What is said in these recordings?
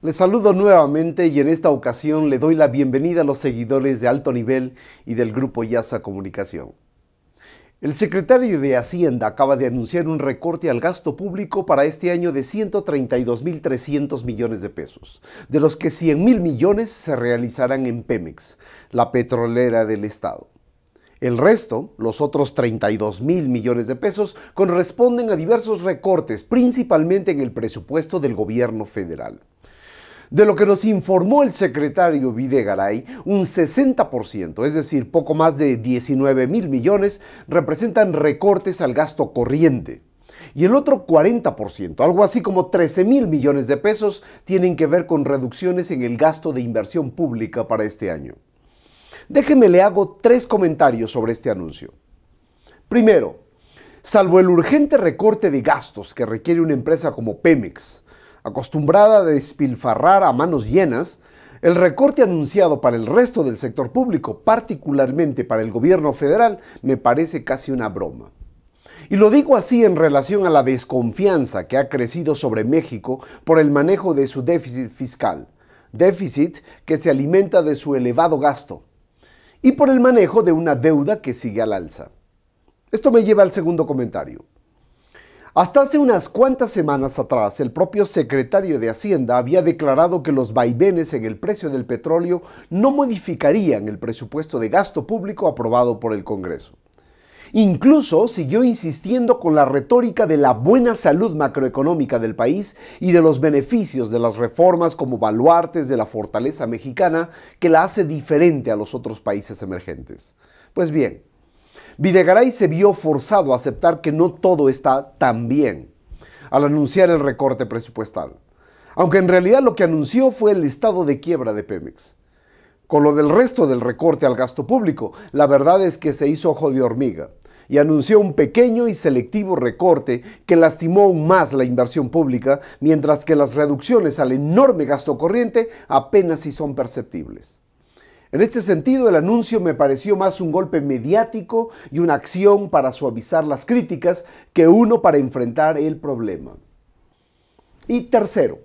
Les saludo nuevamente y en esta ocasión le doy la bienvenida a los seguidores de alto nivel y del grupo Yasa Comunicación. El secretario de Hacienda acaba de anunciar un recorte al gasto público para este año de 132.300 millones de pesos, de los que 100.000 millones se realizarán en Pemex, la petrolera del Estado. El resto, los otros 32 mil millones de pesos, corresponden a diversos recortes, principalmente en el presupuesto del gobierno federal. De lo que nos informó el secretario Videgaray, un 60%, es decir, poco más de 19 mil millones, representan recortes al gasto corriente. Y el otro 40%, algo así como 13 mil millones de pesos, tienen que ver con reducciones en el gasto de inversión pública para este año. Déjeme le hago tres comentarios sobre este anuncio. Primero, salvo el urgente recorte de gastos que requiere una empresa como Pemex, acostumbrada a despilfarrar a manos llenas, el recorte anunciado para el resto del sector público, particularmente para el gobierno federal, me parece casi una broma. Y lo digo así en relación a la desconfianza que ha crecido sobre México por el manejo de su déficit fiscal, déficit que se alimenta de su elevado gasto, y por el manejo de una deuda que sigue al alza. Esto me lleva al segundo comentario. Hasta hace unas cuantas semanas atrás, el propio secretario de Hacienda había declarado que los vaivenes en el precio del petróleo no modificarían el presupuesto de gasto público aprobado por el Congreso. Incluso siguió insistiendo con la retórica de la buena salud macroeconómica del país y de los beneficios de las reformas como baluartes de la fortaleza mexicana que la hace diferente a los otros países emergentes. Pues bien, Videgaray se vio forzado a aceptar que no todo está tan bien al anunciar el recorte presupuestal, aunque en realidad lo que anunció fue el estado de quiebra de Pemex. Con lo del resto del recorte al gasto público, la verdad es que se hizo ojo de hormiga y anunció un pequeño y selectivo recorte que lastimó aún más la inversión pública, mientras que las reducciones al enorme gasto corriente apenas si son perceptibles. En este sentido, el anuncio me pareció más un golpe mediático y una acción para suavizar las críticas que uno para enfrentar el problema. Y tercero,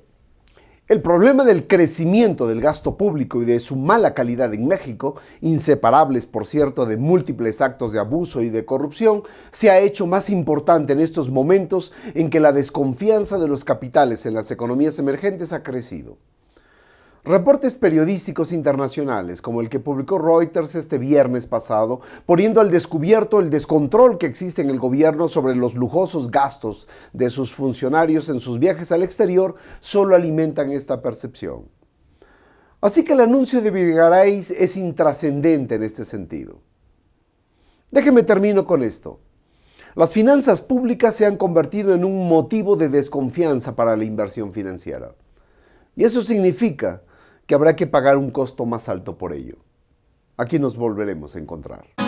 el problema del crecimiento del gasto público y de su mala calidad en México, inseparables por cierto de múltiples actos de abuso y de corrupción, se ha hecho más importante en estos momentos en que la desconfianza de los capitales en las economías emergentes ha crecido. Reportes periodísticos internacionales, como el que publicó Reuters este viernes pasado, poniendo al descubierto el descontrol que existe en el gobierno sobre los lujosos gastos de sus funcionarios en sus viajes al exterior, solo alimentan esta percepción. Así que el anuncio de Vigarais es intrascendente en este sentido. Déjeme termino con esto. Las finanzas públicas se han convertido en un motivo de desconfianza para la inversión financiera. Y eso significa que habrá que pagar un costo más alto por ello. Aquí nos volveremos a encontrar.